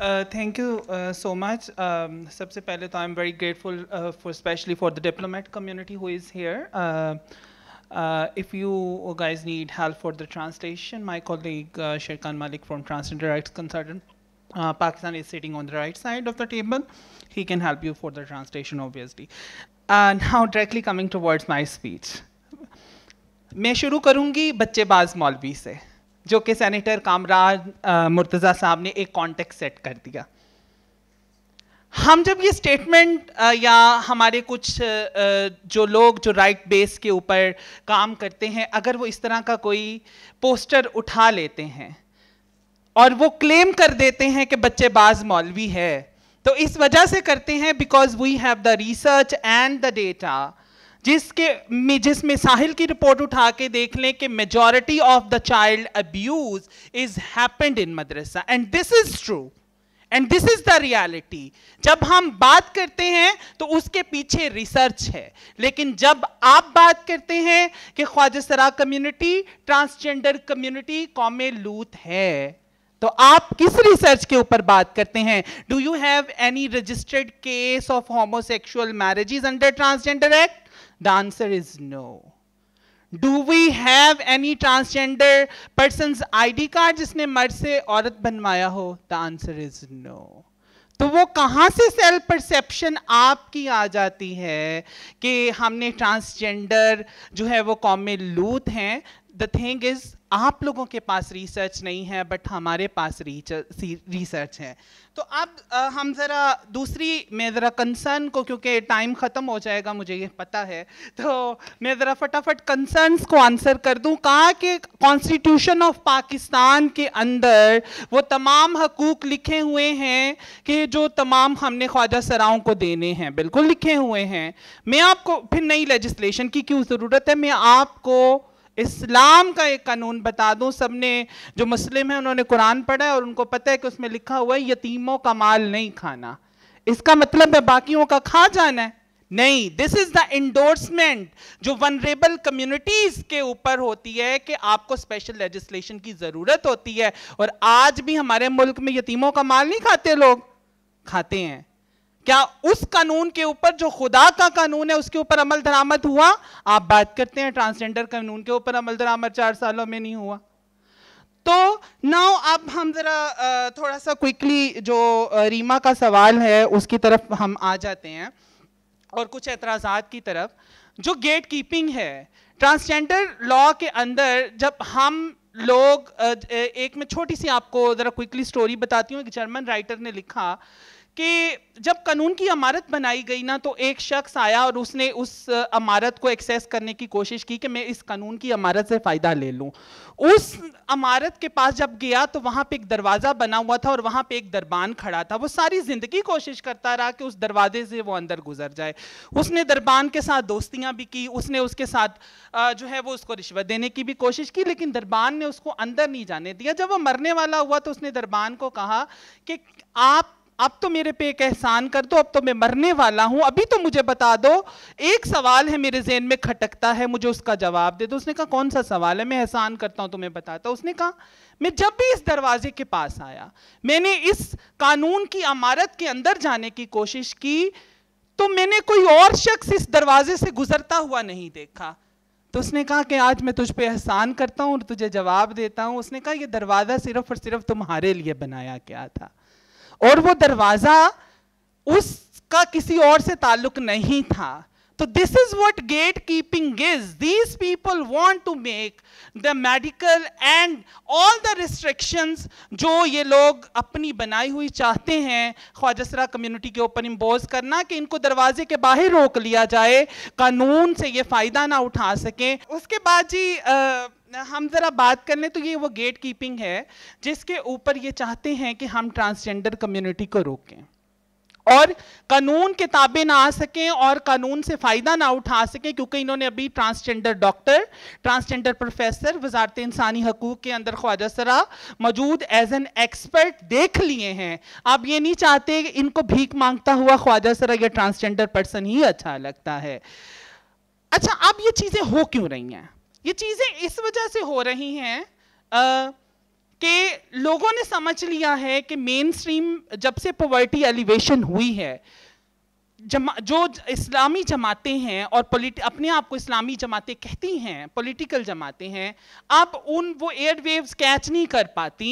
Uh, thank you uh, so much. Um, सबसे पहले तो I am very grateful for specially for the diplomat community if you guys need help for the translation, my colleague uh, Sherkan Malik from Transgender Rights Consultant uh, Pakistan is sitting on the right side of the table. He can help you for the translation, obviously. Uh, now directly coming towards my speech. मैं शुरू करूंगी बच्चेबाज मौलवी से जो कि senator Kamaraj Murtaza साहब ने एक कॉन्टेक्स्ट सेट कर दिया हम जब ये स्टेटमेंट या हमारे कुछ जो लोग जो राइट बेस के ऊपर काम करते हैं अगर वो इस तरह का कोई पोस्टर उठा लेते हैं और वो क्लेम कर देते हैं कि बच्चे बाज मौलवी है तो इस वजह से करते हैं because we have the research and the data जिसके जिस साहिल की रिपोर्ट उठा के देख लें कि majority of the child abuse is happened in madrasa and this is true and this is the reality जब हम बात करते हैं तो उसके पीछे रिसर्च है लेकिन जब आप बात करते हैं कि ख्वाजसरा कम्युनिटी ट्रांसजेंडर कम्युनिटी कौम लूत है तो आप किस रिसर्च के ऊपर बात करते हैं do you have any registered case of homosexual marriages under transgender act The answer is no. Do we have any transgender person's ID card jisne मर्द se aurat banwaya ho The answer is no. तो वो कहाँ से self perception आपकी आ जाती है कि हमने ट्रांसजेंडर जो है वो कौम लूत हैं द थिंग इज आप लोगों के पास रिसर्च नहीं है बट हमारे पास रिसर्च है तो अब हम ज़रा दूसरी मैं ज़रा कंसर्न को क्योंकि टाइम ख़त्म हो जाएगा मुझे ये पता है तो मैं ज़रा फटाफट कंसर्न्स को आंसर कर दूं कहा कि कॉन्स्टिट्यूशन ऑफ पाकिस्तान के अंदर वो तमाम हकूक़ लिखे हुए हैं कि जो तमाम हमने ख्वाजा सराओं को देने हैं बिल्कुल लिखे हुए हैं मैं आपको फिर नई लेजिस्लेशन की क्यों ज़रूरत है मैं आपको इस्लाम का एक कानून बता दूं सबने जो मुस्लिम है उन्होंने कुरान पढ़ा है और उनको पता है कि उसमें लिखा हुआ है यतीमों का माल नहीं खाना इसका मतलब है बाकियों का खा जाना है नहीं दिस इज द इंडोर्समेंट जो वनरेबल कम्युनिटीज के ऊपर होती है कि आपको स्पेशल लेजिस्लेशन की जरूरत होती है और आज भी हमारे मुल्क में यतीमों का माल नहीं खाते लोग खाते हैं क्या उस कानून के ऊपर जो खुदा का कानून है उसके ऊपर अमल दरामद हुआ आप बात करते हैं ट्रांसजेंडर कानून के ऊपर अमल दरामद चार सालों में नहीं हुआ तो नाउ अब हम जरा थोड़ा सा क्विकली जो रीमा का सवाल है उसकी तरफ हम आ जाते हैं और कुछ एतराज़ात की तरफ जो गेट कीपिंग है ट्रांसजेंडर लॉ के अंदर जब हम लोग एक मैं छोटी सी आपको ज़रा क्विकली स्टोरी बताती हूँ एक जर्मन राइटर ने लिखा कि जब कानून की इमारत बनाई गई ना तो एक शख्स आया और उसने उस इमारत को एक्सेस करने की कोशिश की कि मैं इस कानून की इमारत से फ़ायदा ले लूँ उस इमारत के पास जब गया तो वहाँ पे एक दरवाज़ा बना हुआ था और वहाँ पे एक दरबान खड़ा था वो सारी ज़िंदगी कोशिश करता रहा कि उस दरवाजे से वो अंदर गुजर जाए उसने दरबान के साथ दोस्तियाँ भी की उसने उसके साथ जो है वो उसको रिश्वत देने की भी कोशिश की लेकिन दरबान ने उसको अंदर नहीं जाने दिया जब वो मरने वाला हुआ तो उसने दरबान को कहा कि आप अब तो मेरे पे एक एहसान कर दो अब तो मैं मरने वाला हूं अभी तो मुझे बता दो एक सवाल है मेरे जेन में खटकता है मुझे उसका जवाब दे दो उसने कहा कौन सा सवाल है मैं एहसान करता हूं तुम्हें बताता उसने कहा मैं जब भी इस दरवाजे के पास आया मैंने इस कानून की अमारत के अंदर जाने की कोशिश की तो मैंने कोई और शख्स इस दरवाजे से गुजरता हुआ नहीं देखा तो उसने कहा कि आज मैं तुझ पे एहसान करता हूँ और तुझे जवाब देता हूँ उसने कहा यह दरवाज़ा सिर्फ और सिर्फ तुम्हारे लिए बनाया गया था और वो दरवाजा उसका किसी और से ताल्लुक नहीं था तो this is what gate keeping is these people want to make the medical and all the restrictions जो ये लोग अपनी बनाई हुई चाहते हैं ख्वाजसरा कम्युनिटी के ऊपर इम्पोज करना कि इनको दरवाजे के बाहर रोक लिया जाए कानून से ये फ़ायदा ना उठा सकें उसके बाद जी आ, हम ज़रा बात कर लें तो ये वो गेट कीपिंग है जिसके ऊपर ये चाहते हैं कि हम ट्रांसजेंडर कम्युनिटी को रोकें और कानून किताबें ना आ सकें और कानून से फ़ायदा ना उठा सकें क्योंकि इन्होंने अभी ट्रांसजेंडर डॉक्टर ट्रांसजेंडर प्रोफेसर वजारत इंसानी हकूक़ के अंदर ख्वाजा सरा मौजूद एज एन एक्सपर्ट देख लिए हैं आप ये नहीं चाहते इनको भीख मांगता हुआ ख्वाजा सरा या ट्रांसजेंडर पर्सन ही अच्छा लगता है अच्छा अब ये चीज़ें हो क्यों रही हैं ये चीज़ें इस वजह से हो रही हैं कि लोगों ने समझ लिया है कि मेन स्ट्रीम जब से पॉवर्टी एलिवेशन हुई है जमा जो इस्लामी जमातें हैं और पोलिट अपने आप को इस्लामी जमातें कहती हैं पॉलिटिकल जमातें हैं अब उन वो वेव्स कैच नहीं कर पाती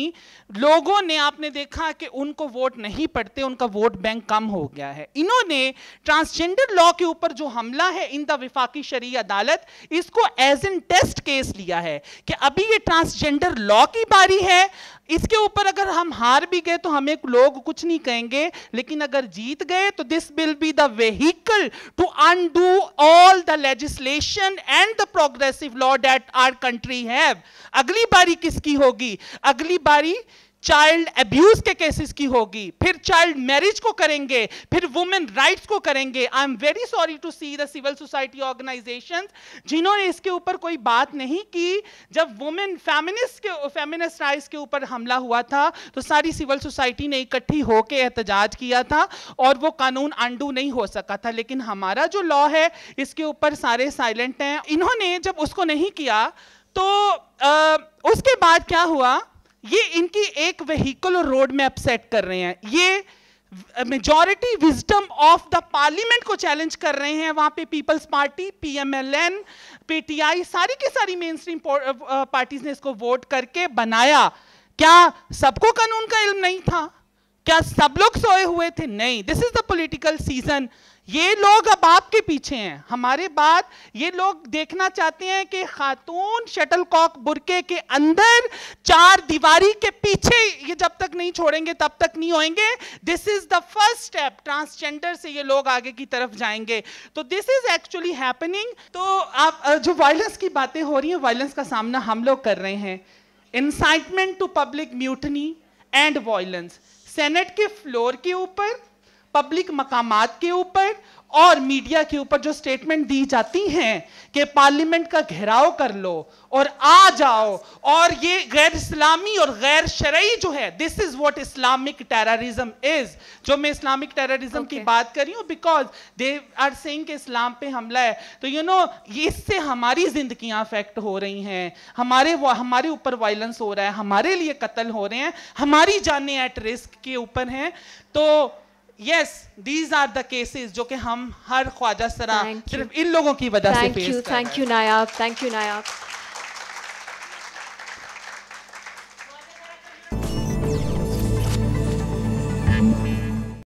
लोगों ने आपने देखा कि उनको वोट नहीं पड़ते उनका वोट बैंक कम हो गया है इन्होंने ट्रांसजेंडर लॉ के ऊपर जो हमला है इन द विफाकी शरी अदालत इसको एज एन टेस्ट केस लिया है कि अभी ये ट्रांसजेंडर लॉ की बारी है इसके ऊपर अगर हम हार भी गए तो हमें लोग कुछ नहीं कहेंगे लेकिन अगर जीत गए तो this will be the vehicle to undo all the legislation and the progressive law that our country have अगली बारी किसकी होगी अगली बारी चाइल्ड एब्यूज के केसेस की होगी फिर चाइल्ड मैरिज को करेंगे फिर वुमेन राइट्स को करेंगे I am very sorry to see the civil society organisation जिन्होंने इसके ऊपर कोई बात नहीं की जब वुमेन फेमिनिस्ट के फेमिनिस्ट राइट्स के ऊपर हमला हुआ था तो सारी सिविल सोसाइटी ने इकट्ठी होकर एहतजाज किया था और वो कानून अंडू नहीं हो सका था लेकिन हमारा जो लॉ है इसके ऊपर सारे साइलेंट हैं इन्होंने जब उसको नहीं किया तो आ, उसके बाद क्या हुआ ये इनकी एक वेहीकल और रोड मैप सेट कर रहे हैं ये majority wisdom of the parliament को चैलेंज कर रहे हैं वहां पे पीपल्स पार्टी पीएमएलएन पीटीआई सारी की सारी मेन स्ट्रीम पार्टीज ने इसको वोट करके बनाया क्या सबको कानून का इल्म नहीं था क्या सब लोग सोए हुए थे नहीं this is the political season ये लोग अब आपके पीछे हैं हमारे बाद ये लोग देखना चाहते हैं कि खातून शटल कॉक बुरके के अंदर चार दीवारी के पीछे ये जब तक नहीं छोड़ेंगे तब तक नहीं होएंगे this is the first step transgender से ये लोग आगे की तरफ जाएंगे तो दिस इज एक्चुअली हैपनिंग तो आप जो वायलेंस की बातें हो रही हैं वायलेंस का सामना हम लोग कर रहे हैं incitement to public mutiny and violence senate के फ्लोर के ऊपर पब्लिक मकाम के ऊपर और मीडिया के ऊपर जो स्टेटमेंट दी जाती हैं कि पार्लियामेंट का घेराव कर लो और आ जाओ और ये गैर इस्लामी और गैर शरा जो है this is what Islamic terrorism is जो मैं इस्लामिक टेररिज्म okay. की बात कर रही हूँ because they are saying Islam पे हमला है तो यू नो इससे हमारी जिंदगियां अफेक्ट हो रही हैं हमारे हमारे ऊपर वायलेंस हो रहा है हमारे लिए कत्ल हो रहे हैं हमारी जाने एट रिस्क के ऊपर हैं तो yes these are the cases जो कि हम हर ख्वाजा सरा सिर्फ इन लोगों की वजह से thank you thank you Nayab thank you Nayab